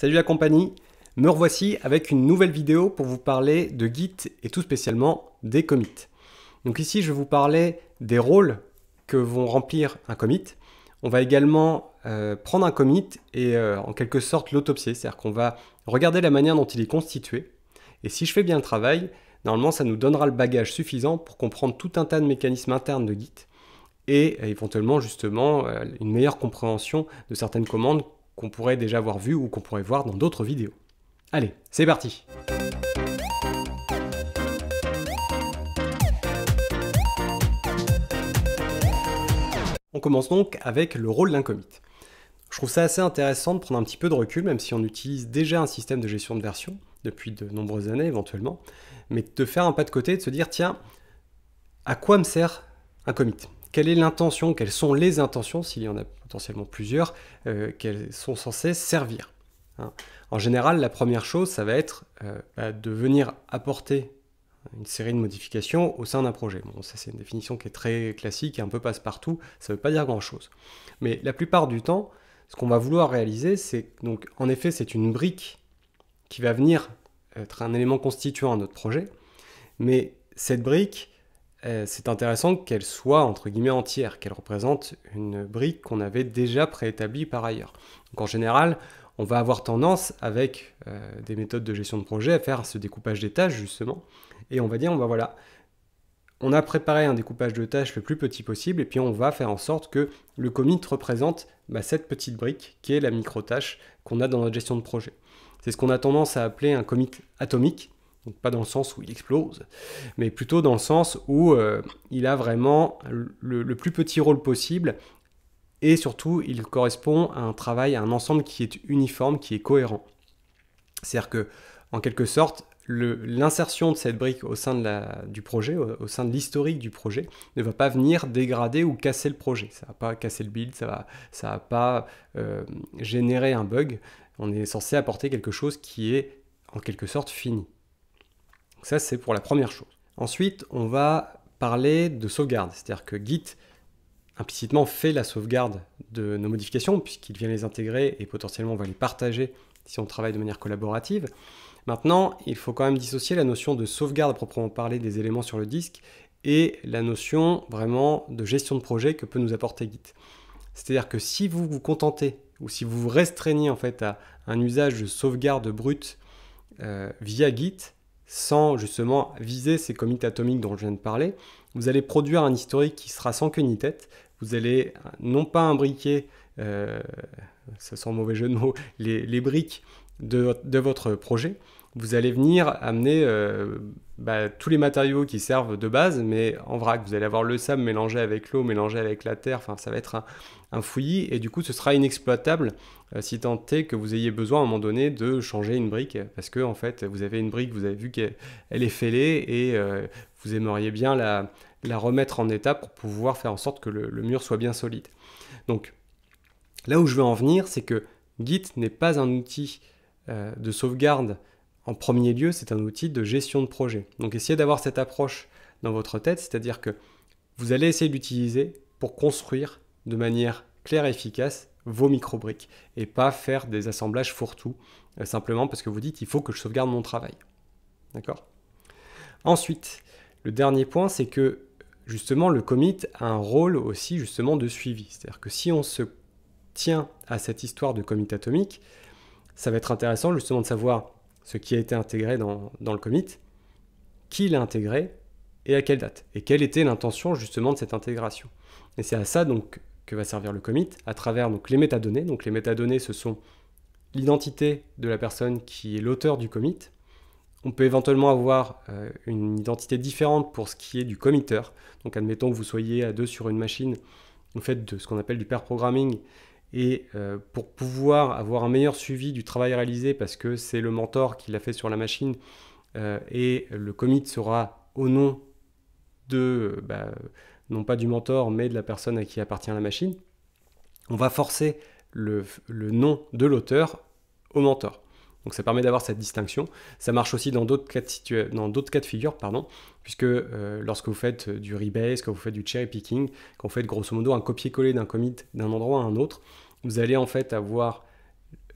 Salut la compagnie, me revoici avec une nouvelle vidéo pour vous parler de Git et tout spécialement des commits. Donc ici je vais vous parler des rôles que vont remplir un commit. On va également euh, prendre un commit et euh, en quelque sorte l'autopsier, c'est-à-dire qu'on va regarder la manière dont il est constitué. Et si je fais bien le travail, normalement ça nous donnera le bagage suffisant pour comprendre tout un tas de mécanismes internes de Git et euh, éventuellement justement une meilleure compréhension de certaines commandes qu'on pourrait déjà avoir vu ou qu'on pourrait voir dans d'autres vidéos. Allez, c'est parti On commence donc avec le rôle d'un commit. Je trouve ça assez intéressant de prendre un petit peu de recul, même si on utilise déjà un système de gestion de version depuis de nombreuses années éventuellement, mais de faire un pas de côté et de se dire tiens, à quoi me sert un commit quelle est l'intention, quelles sont les intentions, s'il y en a potentiellement plusieurs, euh, qu'elles sont censées servir. Hein. En général, la première chose, ça va être euh, bah, de venir apporter une série de modifications au sein d'un projet. Bon, ça c'est une définition qui est très classique et un peu passe-partout, ça ne veut pas dire grand-chose. Mais la plupart du temps, ce qu'on va vouloir réaliser, c'est donc en effet c'est une brique qui va venir être un élément constituant à notre projet, mais cette brique, euh, c'est intéressant qu'elle soit entre guillemets entière, qu'elle représente une brique qu'on avait déjà préétablie par ailleurs. Donc en général, on va avoir tendance avec euh, des méthodes de gestion de projet à faire ce découpage des tâches justement, et on va dire on va voilà, on a préparé un découpage de tâches le plus petit possible, et puis on va faire en sorte que le commit représente bah, cette petite brique qui est la micro tâche qu'on a dans notre gestion de projet. C'est ce qu'on a tendance à appeler un commit atomique, donc pas dans le sens où il explose, mais plutôt dans le sens où euh, il a vraiment le, plus petit rôle possible et surtout il correspond à un travail, à un ensemble qui est uniforme, qui est cohérent. C'est-à-dire que, en quelque sorte, l'insertion de cette brique au sein du projet, au, sein de l'historique du projet, ne va pas venir dégrader ou casser le projet. Ça ne va pas casser le build, ça va, ça va pas euh, générer un bug. On est censé apporter quelque chose qui est en quelque sorte fini. Donc ça, c'est pour la première chose. Ensuite, on va parler de sauvegarde, c'est-à-dire que Git implicitement fait la sauvegarde de nos modifications, puisqu'il vient les intégrer et potentiellement on va les partager si on travaille de manière collaborative. Maintenant, il faut quand même dissocier la notion de sauvegarde à proprement parler des éléments sur le disque et la notion vraiment de gestion de projet que peut nous apporter Git. C'est-à-dire que si vous vous contentez ou si vous vous restreignez en fait à un usage de sauvegarde brute euh, via Git, sans justement viser ces comités atomiques dont je viens de parler, vous allez produire un historique qui sera sans queue ni tête. Vous allez euh, non pas imbriquer, euh, ce ça mauvais jeu de mots, les, briques de votre projet, vous allez venir amener euh, bah, tous les matériaux qui servent de base, mais en vrac. Vous allez avoir le sable mélangé avec l'eau, mélangé avec la terre, enfin ça va être un, fouillis, et du coup ce sera inexploitable euh, si tant est que vous ayez besoin à un moment donné de changer une brique, parce que en fait vous avez une brique, vous avez vu qu'elle est fêlée, et euh, vous aimeriez bien la, remettre en état pour pouvoir faire en sorte que le, le mur soit bien solide. Donc là où je veux en venir, c'est que Git n'est pas un outil de sauvegarde en premier lieu, c'est un outil de gestion de projet. Donc essayez d'avoir cette approche dans votre tête, c'est-à-dire que vous allez essayer d'utiliser pour construire de manière claire et efficace vos micro-briques et pas faire des assemblages fourre-tout euh, simplement parce que vous dites il faut que je sauvegarde mon travail. D'accord Ensuite, le dernier point, c'est que justement le commit a un rôle aussi justement de suivi. C'est-à-dire que si on se tient à cette histoire de commit atomique, ça va être intéressant justement de savoir ce qui a été intégré dans, le commit, qui l'a intégré et à quelle date, et quelle était l'intention justement de cette intégration. Et c'est à ça donc que va servir le commit, à travers donc les métadonnées. Donc les métadonnées, ce sont l'identité de la personne qui est l'auteur du commit. On peut éventuellement avoir euh, une identité différente pour ce qui est du committer. Donc admettons que vous soyez à deux sur une machine, vous faites de ce qu'on appelle du pair programming, et euh, pour pouvoir avoir un meilleur suivi du travail réalisé, parce que c'est le mentor qui l'a fait sur la machine, euh, et le commit sera au nom de, bah, non pas du mentor, mais de la personne à qui appartient la machine, on va forcer le nom de l'auteur au mentor. Donc ça permet d'avoir cette distinction. Ça marche aussi dans d'autres cas, de figure, pardon, puisque euh, lorsque vous faites euh, du rebase, quand vous faites du cherry picking, quand vous faites grosso modo un copier-coller d'un commit d'un endroit à un autre, vous allez en fait avoir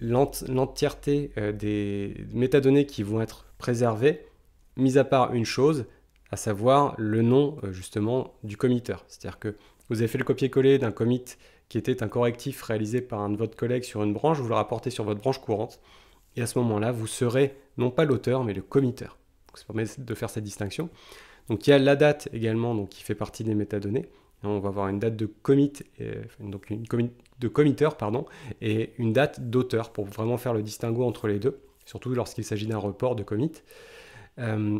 l'entièreté euh, des métadonnées qui vont être préservées, mis à part une chose, à savoir le nom justement du committer. C'est-à-dire que vous avez fait le copier-coller d'un commit qui était un correctif réalisé par un de votre collègue sur une branche, vous le rapportez sur votre branche courante. Et à ce moment-là, vous serez non pas l'auteur, mais le committeur. Donc, ça permet de faire cette distinction. Donc il y a la date également, qui fait partie des métadonnées. on va avoir une date de commit, et, donc une de committer, pardon, et une date d'auteur pour vraiment faire le distinguo entre les deux, surtout lorsqu'il s'agit d'un report de commit. Euh,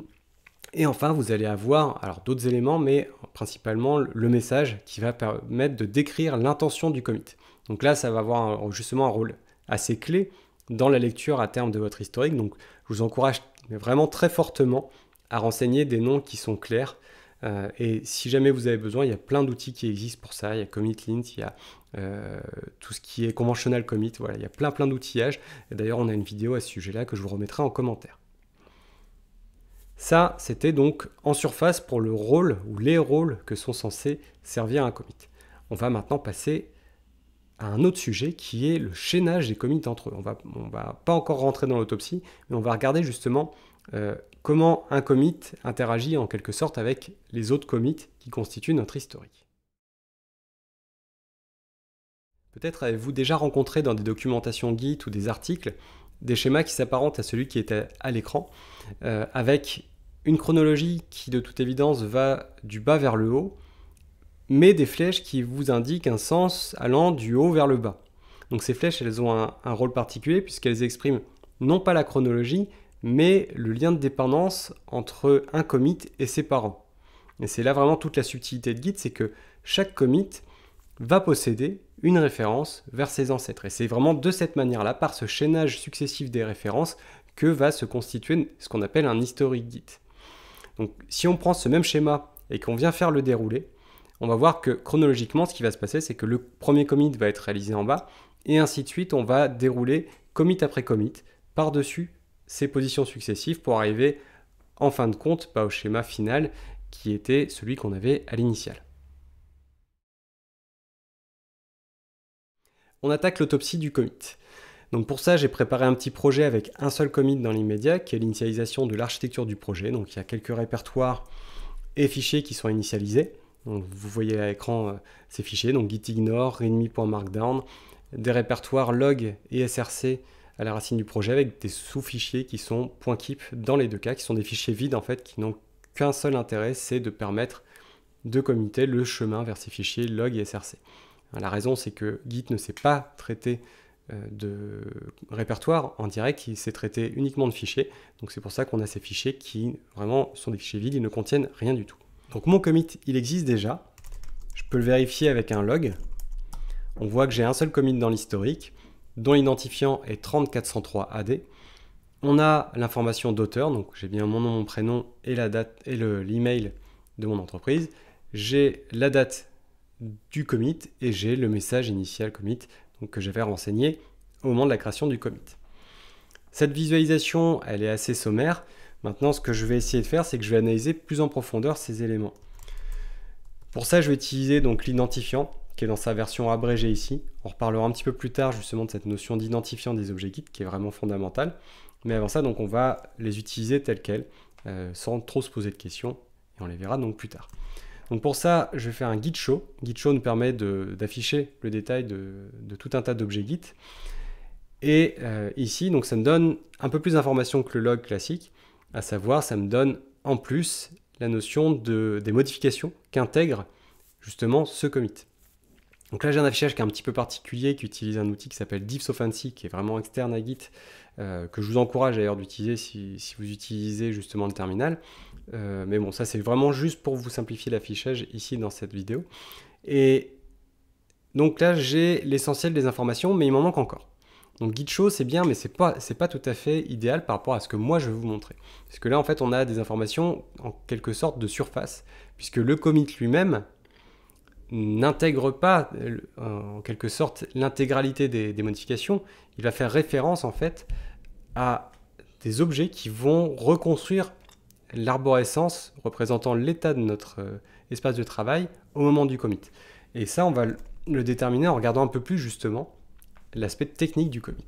et enfin, vous allez avoir alors d'autres éléments, mais principalement le message qui va permettre de décrire l'intention du commit. Donc là, ça va avoir justement un rôle assez clé dans la lecture à terme de votre historique. Donc je vous encourage vraiment très fortement à renseigner des noms qui sont clairs. Euh, et si jamais vous avez besoin, il y a plein d'outils qui existent pour ça. Il y a CommitLint, il y a euh, tout ce qui est conventional commit. Voilà, il y a plein plein d'outillages. d'ailleurs, on a une vidéo à ce sujet-là que je vous remettrai en commentaire. Ça, c'était donc en surface pour le rôle ou les rôles que sont censés servir un commit. On va maintenant passer à un autre sujet qui est le chaînage des commits entre eux. On va, va pas encore rentrer dans l'autopsie, mais on va regarder justement euh, comment un commit interagit en quelque sorte avec les autres commits qui constituent notre historique. Peut-être avez-vous déjà rencontré dans des documentations Git ou des articles des schémas qui s'apparentent à celui qui était à, l'écran, euh, avec une chronologie qui de toute évidence va du bas vers le haut, mais des flèches qui vous indiquent un sens allant du haut vers le bas. Donc ces flèches, elles ont un, rôle particulier puisqu'elles expriment non pas la chronologie, mais le lien de dépendance entre un commit et ses parents. Et c'est là vraiment toute la subtilité de Git, c'est que chaque commit va posséder une référence vers ses ancêtres. Et c'est vraiment de cette manière-là, par ce chaînage successif des références, que va se constituer ce qu'on appelle un historique Git. Donc si on prend ce même schéma et qu'on vient faire le déroulé, on va voir que chronologiquement, ce qui va se passer, c'est que le premier commit va être réalisé en bas, et ainsi de suite, on va dérouler commit après commit par-dessus ces positions successives pour arriver en fin de compte pas bah, au schéma final qui était celui qu'on avait à l'initial. On attaque l'autopsie du commit. Donc pour ça, j'ai préparé un petit projet avec un seul commit dans l'immédiat, qui est l'initialisation de l'architecture du projet. Donc il y a quelques répertoires et fichiers qui sont initialisés vous voyez à l'écran euh, ces fichiers, donc gitignore, readme.markdown, des répertoires log et src à la racine du projet avec des sous-fichiers qui sont .keep dans les deux cas, qui sont des fichiers vides en fait, qui n'ont qu'un seul intérêt, c'est de permettre de commuter le chemin vers ces fichiers log et src. Hein, la raison, c'est que Git ne s'est pas traité euh, de répertoire en direct, il s'est traité uniquement de fichiers. Donc c'est pour ça qu'on a ces fichiers qui vraiment sont des fichiers vides, ils ne contiennent rien du tout. Donc mon commit, il existe déjà. Je peux le vérifier avec un log. On voit que j'ai un seul commit dans l'historique, dont l'identifiant est 3403 AD. On a l'information d'auteur, donc j'ai bien mon nom, mon prénom et la date et l'email de mon entreprise. J'ai la date du commit et j'ai le message initial commit que j'avais renseigné au moment de la création du commit. Cette visualisation, elle est assez sommaire. Maintenant, ce que je vais essayer de faire, c'est que je vais analyser plus en profondeur ces éléments. Pour ça, je vais utiliser donc l'identifiant, qui est dans sa version abrégée ici. On reparlera un petit peu plus tard justement de cette notion d'identifiant des objets Git, qui est vraiment fondamentale. Mais avant ça, donc, on va les utiliser tels quels, euh, sans trop se poser de questions, et on les verra donc plus tard. pour ça, je vais faire un Git show. Git show nous permet d'afficher le détail de, tout un tas d'objets Git. Et euh, ici, donc ça me donne un peu plus d'informations que le log classique à savoir ça me donne en plus la notion des modifications qu'intègre justement ce commit. Donc là, j'ai un affichage qui est un petit peu particulier, qui utilise un outil qui s'appelle DivSofancy, qui est vraiment externe à Git, euh, que je vous encourage d'ailleurs d'utiliser si, vous utilisez justement le terminal. Euh, mais bon, ça c'est vraiment juste pour vous simplifier l'affichage ici dans cette vidéo. Et donc là, j'ai l'essentiel des informations, mais il m'en manque encore. Donc Git Show, c'est bien, mais ce pas, pas tout à fait idéal par rapport à ce que moi je vais vous montrer. Parce que là, en fait, on a des informations en quelque sorte de surface, puisque le commit lui-même n'intègre pas, euh, en quelque sorte, l'intégralité des, des, modifications. Il va faire référence, en fait, à des objets qui vont reconstruire l'arborescence représentant l'état de notre euh, espace de travail au moment du commit. Et ça, on va le déterminer en regardant un peu plus, justement, l'aspect technique du commit.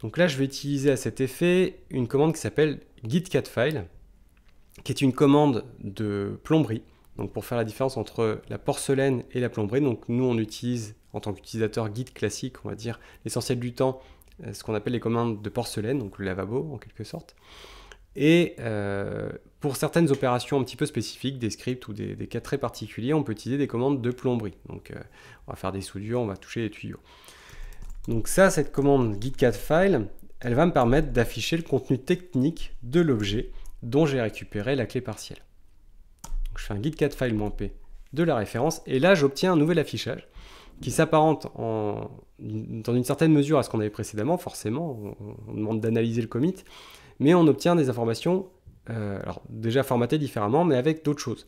Donc là, je vais utiliser à cet effet une commande qui s'appelle git catfile, qui est une commande de plomberie. Donc pour faire la différence entre la porcelaine et la plomberie, donc nous on utilise en tant qu'utilisateur Git classique, on va dire l'essentiel du temps, euh, ce qu'on appelle les commandes de porcelaine, donc le lavabo en quelque sorte. Et euh, pour certaines opérations un petit peu spécifiques, des scripts ou des, cas très particuliers, on peut utiliser des commandes de plomberie. Donc euh, on va faire des soudures, on va toucher les tuyaux. Donc ça, cette commande gitcatfile, file, elle va me permettre d'afficher le contenu technique de l'objet dont j'ai récupéré la clé partielle. je fais un git file p de la référence et là j'obtiens un nouvel affichage qui s'apparente dans une certaine mesure à ce qu'on avait précédemment, forcément, on, demande d'analyser le commit, mais on obtient des informations euh, alors déjà formatées différemment, mais avec d'autres choses.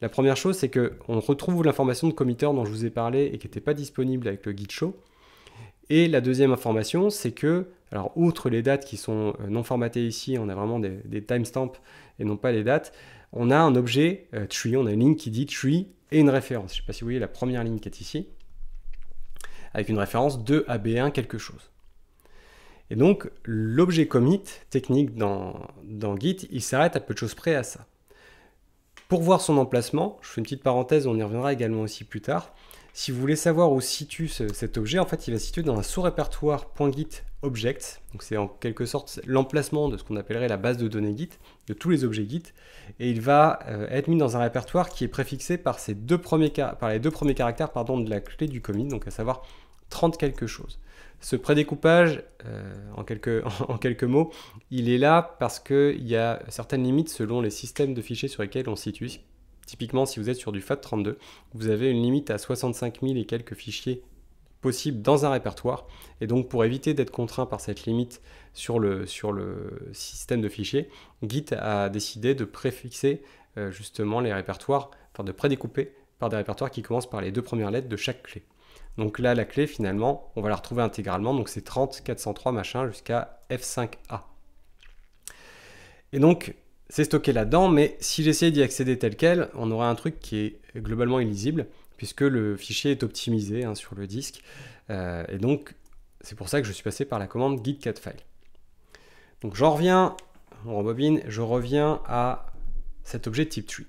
La première chose, c'est qu'on retrouve l'information de committer dont je vous ai parlé et qui n'était pas disponible avec le git show, et la deuxième information, c'est que, alors outre les dates qui sont euh, non formatées ici, on a vraiment des, timestamps et non pas les dates, on a un objet euh, tree, on a une ligne qui dit tree et une référence. Je ne sais pas si vous voyez la première ligne qui est ici, avec une référence de ab 1 quelque chose. Et donc l'objet commit technique dans, dans Git, il s'arrête à peu de choses près à ça. Pour voir son emplacement, je fais une petite parenthèse, on y reviendra également aussi plus tard, si vous voulez savoir où se situe cet objet, en fait, il va situer dans un sous-répertoire .git object. Donc c'est en quelque sorte l'emplacement de ce qu'on appellerait la base de données Git, de tous les objets Git. Et il va euh, être mis dans un répertoire qui est préfixé par, deux premiers, les deux premiers caractères de la clé du commit, donc à savoir 30 quelque chose. Ce prédécoupage, euh, en, quelques, en quelques mots, il est là parce qu'il y a certaines limites selon les systèmes de fichiers sur lesquels on se situe. Typiquement, si vous êtes sur du FAT32, vous avez une limite à 65 000 et quelques fichiers possibles dans un répertoire. Et donc, pour éviter d'être contraint par cette limite sur le, sur le système de fichiers, Git a décidé de préfixer euh, justement les répertoires, enfin de prédécouper par des répertoires qui commencent par les deux premières lettres de chaque clé. Donc là, la clé, finalement, on va la retrouver intégralement. Donc c'est 30, 403, machin, jusqu'à F5A. Et donc, c'est stocké là-dedans, mais si j'essayais d'y accéder tel quel, on aurait un truc qui est globalement illisible, puisque le fichier est optimisé hein, sur le disque. Euh, et donc, c'est pour ça que je suis passé par la commande git file ». Donc j'en reviens, on rebobine, je reviens à cet objet type tree.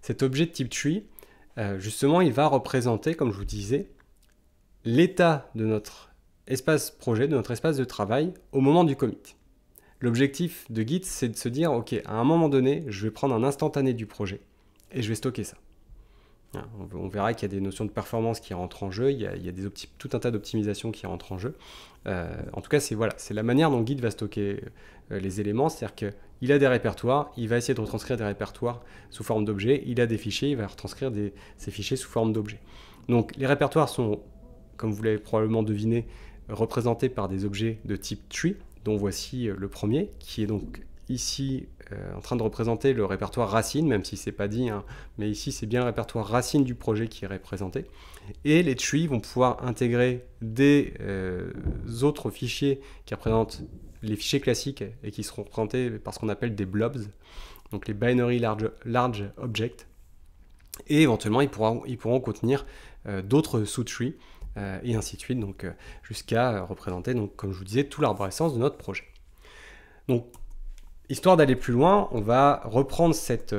Cet objet type tree, euh, justement, il va représenter, comme je vous disais, l'état de notre espace projet, de notre espace de travail au moment du commit. L'objectif de Git, c'est de se dire, OK, à un moment donné, je vais prendre un instantané du projet et je vais stocker ça. Hein, on verra qu'il y a des notions de performance qui rentrent en jeu, il y a, tout un tas d'optimisations qui rentrent en jeu. Euh, en tout cas, c'est voilà, la manière dont Git va stocker euh, les éléments, c'est-à-dire qu'il a des répertoires, il va essayer de retranscrire des répertoires sous forme d'objets, il a des fichiers, il va retranscrire ces fichiers sous forme d'objets. Donc les répertoires sont, comme vous l'avez probablement deviné, représentés par des objets de type tree, dont voici euh, le premier, qui est donc ici euh, en train de représenter le répertoire racine, même si c'est pas dit, hein, mais ici c'est bien le répertoire racine du projet qui est représenté. Et les trees vont pouvoir intégrer des euh, autres fichiers qui représentent les fichiers classiques et qui seront représentés par ce qu'on appelle des blobs, donc les binary large, large objects. Et éventuellement, ils pourront, ils pourront contenir d'autres sous-trees euh, et ainsi de suite, donc euh, jusqu'à euh, représenter, donc, comme je vous disais, tout l'arborescence de notre projet. Donc, histoire d'aller plus loin, on va reprendre cette,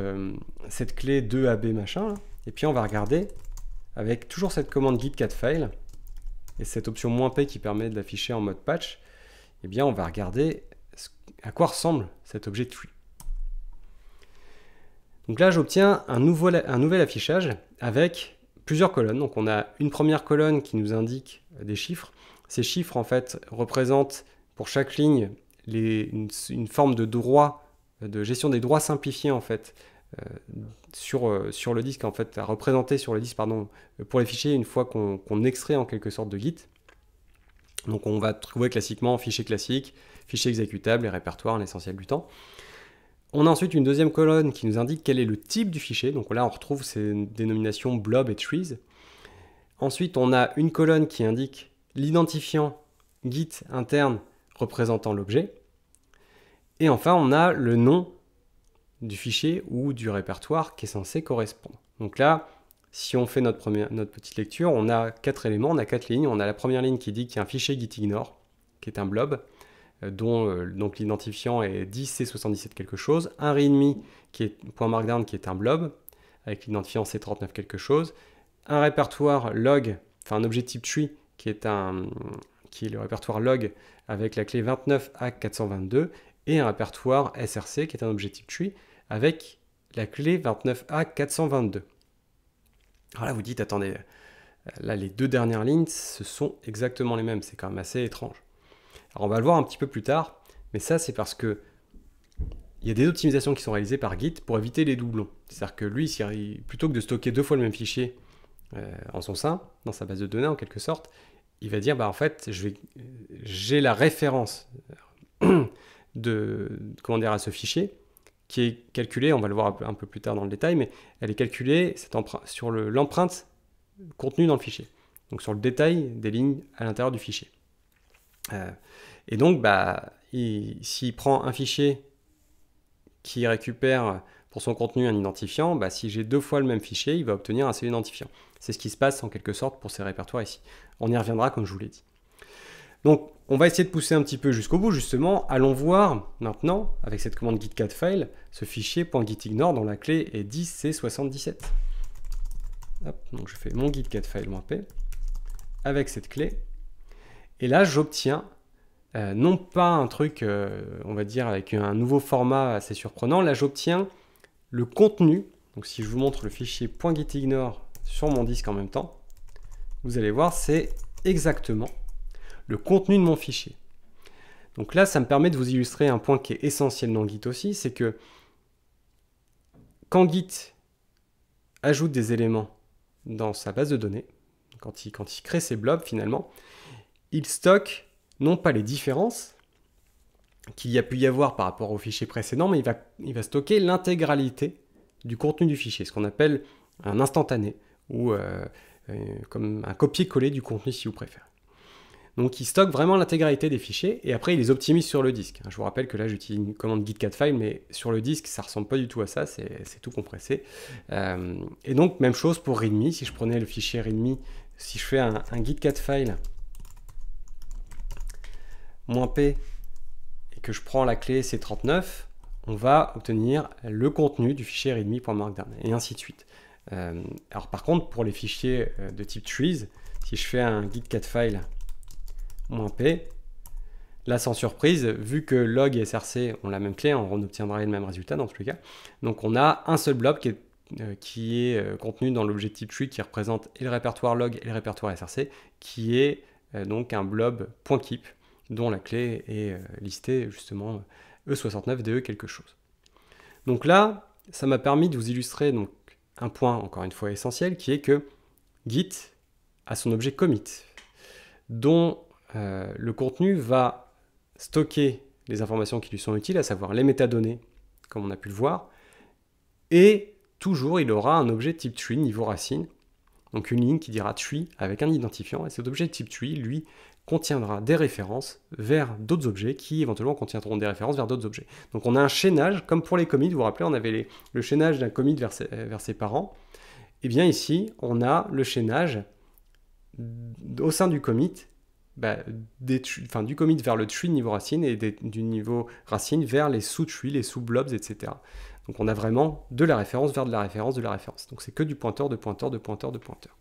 cette clé 2AB machin, et puis on va regarder avec toujours cette commande git file et cette option "-p qui permet de l'afficher en mode patch, Et eh bien on va regarder à quoi ressemble cet objet tree. Donc là, j'obtiens un, nouveau, un nouvel affichage avec plusieurs colonnes. Donc on a une première colonne qui nous indique des chiffres. Ces chiffres en fait représentent pour chaque ligne une, forme de droit, de gestion des droits simplifiés en fait euh, euh, sur, le disque en fait à représenter sur le disque pardon euh, pour les fichiers une fois qu'on extrait en quelque sorte de Git. Donc on va trouver classiquement fichier classique, fichier exécutable et répertoires, l'essentiel du temps. On a ensuite une deuxième colonne qui nous indique quel est le type du fichier. Donc là, on retrouve ces dénominations blob et trees. Ensuite, on a une colonne qui indique l'identifiant git interne représentant l'objet. Et enfin, on a le nom du fichier ou du répertoire qui est censé correspondre. Donc là, si on fait notre, notre petite lecture, on a quatre éléments, on a quatre lignes. On a la première ligne qui dit qu'il y a un fichier gitignore, qui est un blob. Euh, dont euh, l'identifiant est 10C77 quelque chose, un readme qui est point markdown qui est un blob avec l'identifiant C39 quelque chose, un répertoire log, enfin un objet type tree qui est un qui est le répertoire log avec la clé 29A422 et un répertoire src qui est un objet type tree avec la clé 29A422. Alors là vous dites attendez, euh, là les deux dernières lignes ce sont exactement les mêmes, c'est quand même assez étrange. Alors on va le voir un petit peu plus tard, mais ça c'est parce que il y a des optimisations qui sont réalisées par Git pour éviter les doublons. C'est-à-dire que lui, plutôt que de stocker deux fois le même fichier euh, en son sein, dans sa base de données en quelque sorte, il va dire bah en fait j'ai la référence de comment à ce fichier qui est calculée, on va le voir un peu plus tard dans le détail, mais elle est calculée sur l'empreinte contenue dans le fichier, donc sur le détail des lignes à l'intérieur du fichier. Euh, et donc, bah, s'il prend un fichier qui récupère pour son contenu un identifiant, bah, si j'ai deux fois le même fichier, il va obtenir un seul identifiant. C'est ce qui se passe en quelque sorte pour ces répertoires ici. On y reviendra comme je vous l'ai dit. Donc, on va essayer de pousser un petit peu jusqu'au bout, justement. Allons voir maintenant, avec cette commande git ce fichier .gitignore dont la clé est 10c77. donc je fais mon git p avec cette clé et là, j'obtiens euh, non pas un truc, euh, on va dire, avec un nouveau format assez surprenant. Là, j'obtiens le contenu. Donc, si je vous montre le fichier .gitignore sur mon disque en même temps, vous allez voir, c'est exactement le contenu de mon fichier. Donc là, ça me permet de vous illustrer un point qui est essentiel dans Git aussi, c'est que quand Git ajoute des éléments dans sa base de données, quand il, quand il crée ses blobs finalement, il stocke non pas les différences qu'il y a pu y avoir par rapport au fichier précédent, mais il va, il va stocker l'intégralité du contenu du fichier, ce qu'on appelle un instantané, ou euh, euh, comme un copier-coller du contenu si vous préférez. Donc il stocke vraiment l'intégralité des fichiers, et après il les optimise sur le disque. Je vous rappelle que là j'utilise une commande git file, mais sur le disque ça ressemble pas du tout à ça, c'est tout compressé. Euh, et donc même chose pour readme, si je prenais le fichier readme, si je fais un, git git file moins P et que je prends la clé C39, on va obtenir le contenu du fichier readme.markdown et ainsi de suite. Euh, alors par contre, pour les fichiers euh, de type trees, si je fais un git file "-p", là sans surprise, vu que log et src ont la même clé, on obtiendra le même résultat dans tous les cas. Donc on a un seul blob qui est, euh, contenu dans l'objet type tree qui représente et le répertoire log et le répertoire src, qui est donc un blob .keep dont la clé est euh, listée justement euh, E69DE quelque chose. Donc là, ça m'a permis de vous illustrer donc un point encore une fois essentiel qui est que Git a son objet commit dont euh, le contenu va stocker les informations qui lui sont utiles, à savoir les métadonnées, comme on a pu le voir, et toujours il aura un objet type tree niveau racine, donc une ligne qui dira tree avec un identifiant, et cet objet type tree, lui, contiendra des références vers d'autres objets qui éventuellement contiendront des références vers d'autres objets. Donc on a un chaînage, comme pour les commits, vous vous rappelez, on avait le chaînage d'un commit vers ses, parents. Et eh bien ici, on a le chaînage au sein du commit, bah, du commit vers le tree niveau racine et du niveau racine vers les sous-trees, les sous-blobs, etc. Donc on a vraiment de la référence vers de la référence, de la référence. Donc c'est que du pointeur, de pointeur, de pointeur, de pointeur.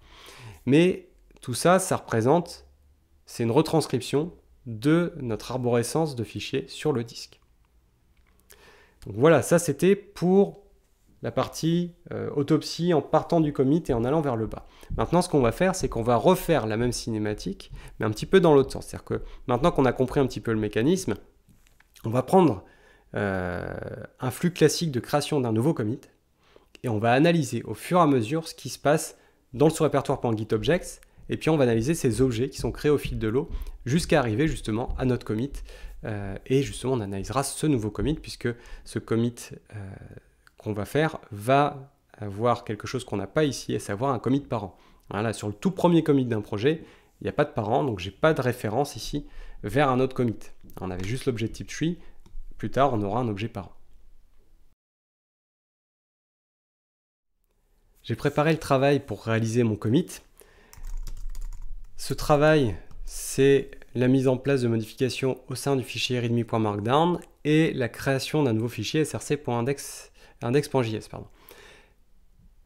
Mais tout ça, ça représente c'est une retranscription de notre arborescence de fichiers sur le disque. voilà, ça c'était pour la partie euh, autopsie en partant du commit et en allant vers le bas. Maintenant, ce qu'on va faire, c'est qu'on va refaire la même cinématique, mais un petit peu dans l'autre sens. C'est-à-dire que maintenant qu'on a compris un petit peu le mécanisme, on va prendre euh, un flux classique de création d'un nouveau commit et on va analyser au fur et à mesure ce qui se passe dans le sous-répertoire.gitobjects et puis on va analyser ces objets qui sont créés au fil de l'eau jusqu'à arriver justement à notre commit. Euh, et justement, on analysera ce nouveau commit puisque ce commit euh, qu'on va faire va avoir quelque chose qu'on n'a pas ici, à savoir un commit parent. Hein, voilà, sur le tout premier commit d'un projet, il n'y a pas de parent, donc j'ai pas de référence ici vers un autre commit. On avait juste l'objet type tree, plus tard on aura un objet parent. J'ai préparé le travail pour réaliser mon commit. Ce travail, c'est la mise en place de modifications au sein du fichier readme.markdown et la création d'un nouveau fichier src.index.js.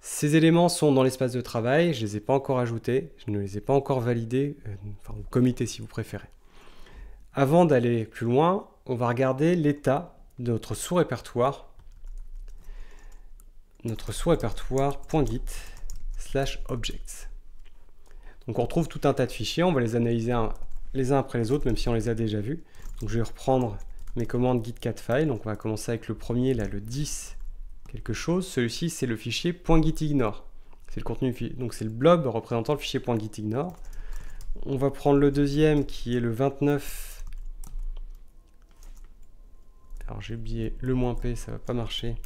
Ces éléments sont dans l'espace de travail, je ne les ai pas encore ajoutés, je ne les ai pas encore validés, euh, enfin, enfin comité si vous préférez. Avant d'aller plus loin, on va regarder l'état de notre sous-répertoire, notre sous-répertoire.git slash objects. Donc on retrouve tout un tas de fichiers, on va les analyser les uns après les autres, même si on les a déjà vus. Donc je vais reprendre mes commandes git Donc on va commencer avec le premier, là le 10 quelque chose. Celui-ci c'est le fichier .gitignore. C'est le contenu, donc c'est le blob représentant le fichier .gitignore. On va prendre le deuxième qui est le 29. Alors j'ai oublié le moins p, ça va pas marcher.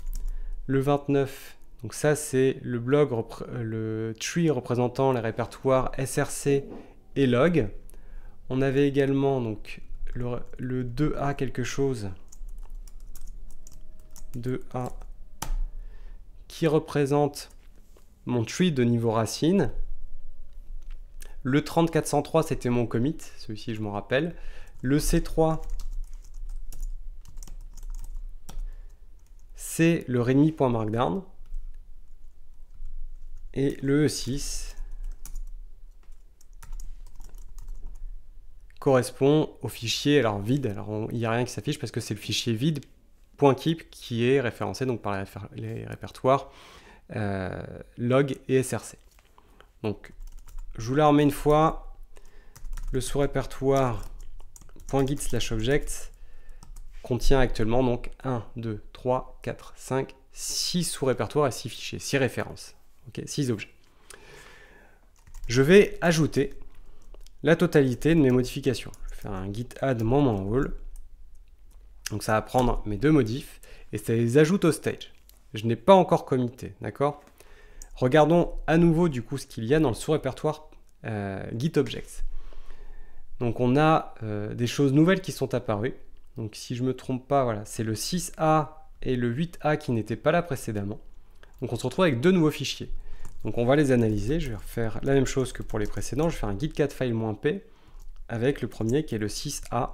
Le 29 donc ça, c'est le blog, le tree représentant les répertoires SRC et log. On avait également donc le, 2A quelque chose, 2A, qui représente mon tree de niveau racine. Le 3403, c'était mon commit, celui-ci je m'en rappelle. Le C3, c'est le readme.markdown et le E6 correspond au fichier alors vide. Alors il n'y a rien qui s'affiche parce que c'est le fichier vide qui est référencé donc par les répertoires euh, log et src. Donc je vous la remets une fois. Le sous-répertoire .git slash object contient actuellement donc 1, 2, 3, 4, 5, 6 sous-répertoires et 6 fichiers, 6 références. Ok, 6 objets. Je vais ajouter la totalité de mes modifications. Je vais faire un git add moment all. Donc ça va prendre mes deux modifs et ça les ajoute au stage. Je n'ai pas encore commité, d'accord Regardons à nouveau du coup ce qu'il y a dans le sous-répertoire euh, git objects. Donc on a euh, des choses nouvelles qui sont apparues. Donc si je me trompe pas, voilà, c'est le 6A et le 8A qui n'étaient pas là précédemment. Donc on se retrouve avec deux nouveaux fichiers. Donc on va les analyser, je vais refaire la même chose que pour les précédents, je vais faire un git file-p avec le premier qui est le 6a.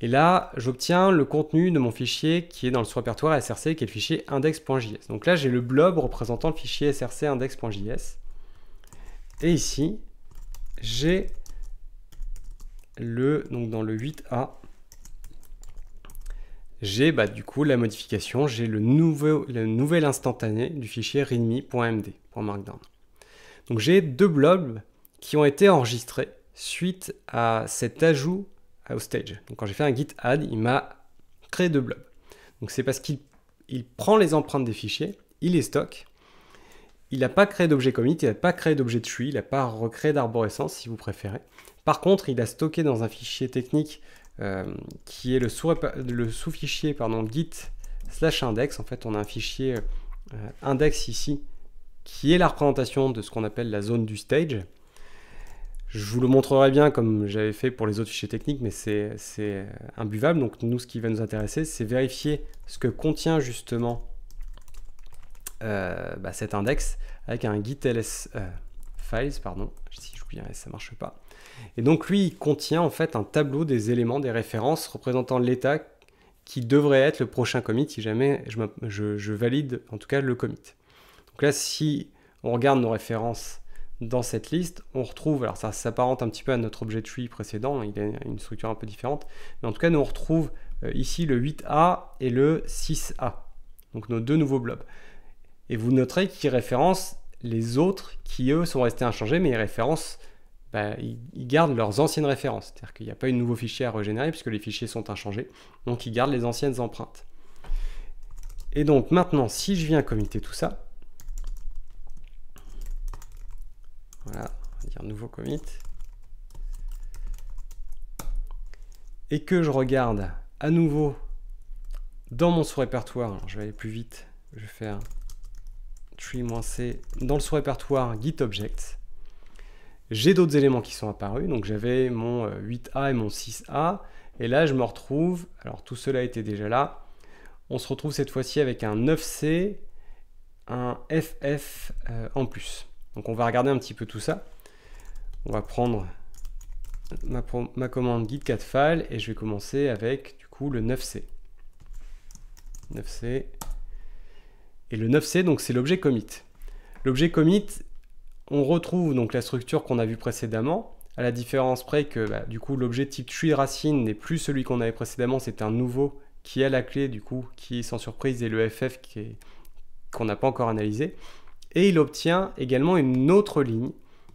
Et là, j'obtiens le contenu de mon fichier qui est dans le sous-répertoire src, qui est le fichier index.js. Donc là, j'ai le blob représentant le fichier src index.js. Et ici, j'ai le, donc dans le 8a, j'ai bah, du coup la modification, j'ai le, nouvel instantané du fichier readme.md pour Donc j'ai deux blobs qui ont été enregistrés suite à cet ajout au stage. Donc quand j'ai fait un git add, il m'a créé deux blobs. Donc c'est parce qu'il prend les empreintes des fichiers, il les stocke, il n'a pas créé d'objet commit, il n'a pas créé d'objet tree, il n'a pas recréé d'arborescence si vous préférez. Par contre, il a stocké dans un fichier technique euh, qui est le sous-fichier pardon, git slash index. En fait, on a un fichier euh, index ici qui est la représentation de ce qu'on appelle la zone du stage. Je vous le montrerai bien comme j'avais fait pour les autres fichiers techniques, mais c'est imbuvable. Donc nous, ce qui va nous intéresser, c'est vérifier ce que contient justement euh, bah, cet index avec un git ls files, pardon, si je un ça marche pas. Et donc lui, il contient en fait un tableau des éléments, des références représentant l'état qui devrait être le prochain commit si jamais je, valide en tout cas le commit. Donc là, si on regarde nos références dans cette liste, on retrouve, alors ça s'apparente un petit peu à notre objet tree précédent, il a une structure un peu différente, mais en tout cas, nous on retrouve euh, ici le 8A et le 6A, donc nos deux nouveaux blobs. Et vous noterez qu'ils référencent les autres qui, eux, sont restés inchangés, mais ils référencent bah, ils, gardent leurs anciennes références. C'est-à-dire qu'il n'y a pas eu de nouveau fichier à régénérer puisque les fichiers sont inchangés. Donc ils gardent les anciennes empreintes. Et donc maintenant, si je viens commiter tout ça, voilà, on va dire nouveau commit, et que je regarde à nouveau dans mon sous-répertoire, je vais aller plus vite, je vais faire tree-c, dans le sous-répertoire git-objects, j'ai d'autres éléments qui sont apparus, donc j'avais mon 8A euh, et mon 6A, et là je me retrouve, alors tout cela était déjà là, on se retrouve cette fois-ci avec un 9C, un FF euh, en plus. Donc on va regarder un petit peu tout ça. On va prendre ma, ma commande guide 4 file et je vais commencer avec du coup le 9C. 9C. Et le 9C, donc c'est l'objet commit. L'objet commit, on retrouve donc la structure qu'on a vue précédemment, à la différence près que bah, du coup l'objet type tree racine n'est plus celui qu'on avait précédemment, c'est un nouveau qui a la clé du coup, qui sans surprise est le FF qu'on n'a pas encore analysé. Et il obtient également une autre ligne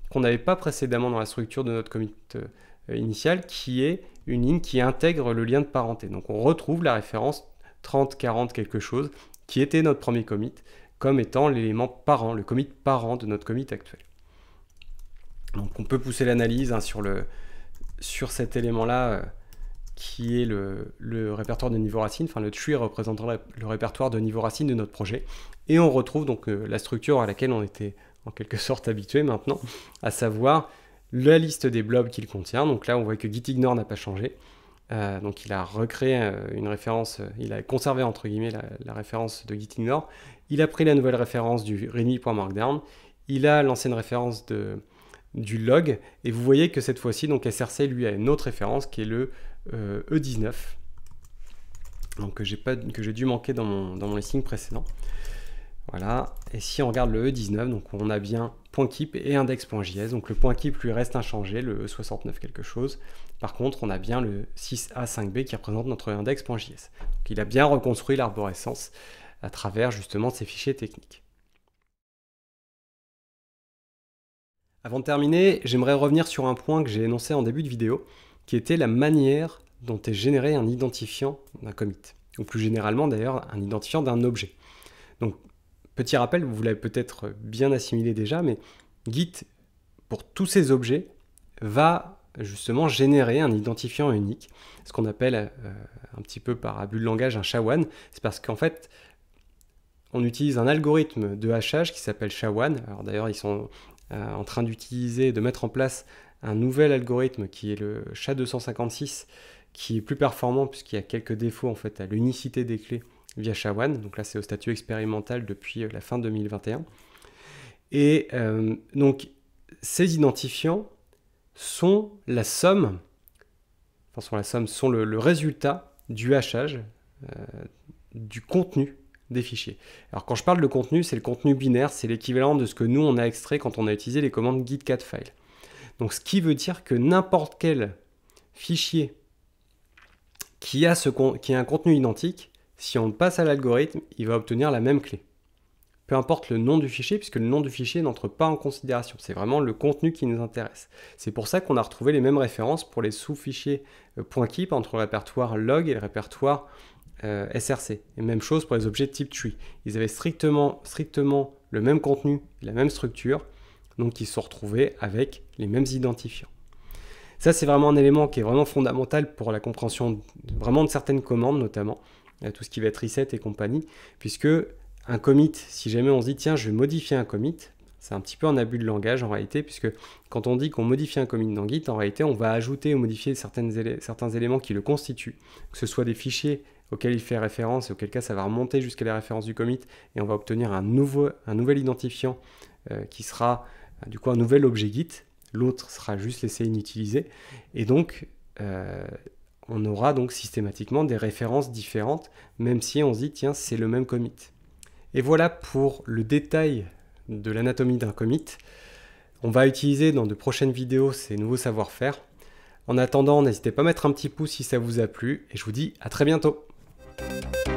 qu'on n'avait pas précédemment dans la structure de notre commit euh, initial, qui est une ligne qui intègre le lien de parenté. Donc on retrouve la référence 30, 40 quelque chose, qui était notre premier commit, comme étant l'élément parent, le commit parent de notre commit actuel. Donc on peut pousser l'analyse hein, sur, cet élément-là euh, qui est le, répertoire de niveau racine, enfin le tree représentant le répertoire de niveau racine de notre projet. Et on retrouve donc euh, la structure à laquelle on était en quelque sorte habitué maintenant, à savoir la liste des blobs qu'il contient. Donc là on voit que gitignore n'a pas changé. Euh, donc il a recréé une référence, il a conservé entre guillemets la, la référence de gitignore il a pris la nouvelle référence du readme.markdown, il a l'ancienne référence de, du log, et vous voyez que cette fois-ci, donc SRC lui a une autre référence qui est le E19, euh, e donc que j'ai dû manquer dans mon, dans listing précédent. Voilà, et si on regarde le E19, donc on a bien .keep et index.js, donc le .keep lui reste inchangé, le E69 quelque chose. Par contre, on a bien le 6A5B qui représente notre index.js. Donc il a bien reconstruit l'arborescence à travers justement ces fichiers techniques. Avant de terminer, j'aimerais revenir sur un point que j'ai énoncé en début de vidéo, qui était la manière dont est généré un identifiant d'un commit, ou plus généralement d'ailleurs un identifiant d'un objet. Donc, petit rappel, vous l'avez peut-être bien assimilé déjà, mais Git, pour tous ces objets, va justement générer un identifiant unique, ce qu'on appelle euh, un petit peu par abus de langage un SHA-1. C'est parce qu'en fait, on utilise un algorithme de hachage qui s'appelle Shawan. Alors d'ailleurs, ils sont euh, en train d'utiliser, de mettre en place un nouvel algorithme qui est le SHA-256, qui est plus performant puisqu'il y a quelques défauts en fait à l'unicité des clés via SHA-1. Donc là, c'est au statut expérimental depuis euh, la fin 2021. Et euh, donc, ces identifiants sont la somme, enfin sont la somme, sont le, résultat du hachage, du contenu des fichiers. Alors quand je parle de contenu, c'est le contenu binaire, c'est l'équivalent de ce que nous on a extrait quand on a utilisé les commandes git cat file. Donc ce qui veut dire que n'importe quel fichier qui a, ce, qui a un contenu identique, si on le passe à l'algorithme, il va obtenir la même clé. Peu importe le nom du fichier, puisque le nom du fichier n'entre pas en considération. C'est vraiment le contenu qui nous intéresse. C'est pour ça qu'on a retrouvé les mêmes références pour les sous-fichiers euh, .keep entre le répertoire log et le répertoire euh, SRC. même chose pour les objets de type tree. Ils avaient strictement, strictement le même contenu, la même structure, donc ils se sont retrouvés avec les mêmes identifiants. Ça, c'est vraiment un élément qui est vraiment fondamental pour la compréhension vraiment de certaines commandes, notamment euh, tout ce qui va être reset et compagnie, puisque un commit, si jamais on se dit tiens, je vais modifier un commit, c'est un petit peu un abus de langage en réalité, puisque quand on dit qu'on modifie un commit dans Git, en réalité, on va ajouter ou modifier certains éléments qui le constituent, que ce soit des fichiers auquel il fait référence, et auquel cas ça va remonter jusqu'à la référence du commit, et on va obtenir un, nouveau, un nouvel identifiant euh, qui sera euh, du coup un nouvel objet git, l'autre sera juste laissé inutilisé, et donc euh, on aura donc systématiquement des références différentes, même si on se dit tiens c'est le même commit. Et voilà pour le détail de l'anatomie d'un commit. On va utiliser dans de prochaines vidéos ces nouveaux savoir-faire. En attendant, n'hésitez pas à mettre un petit pouce si ça vous a plu, et je vous dis à très bientôt Thank you.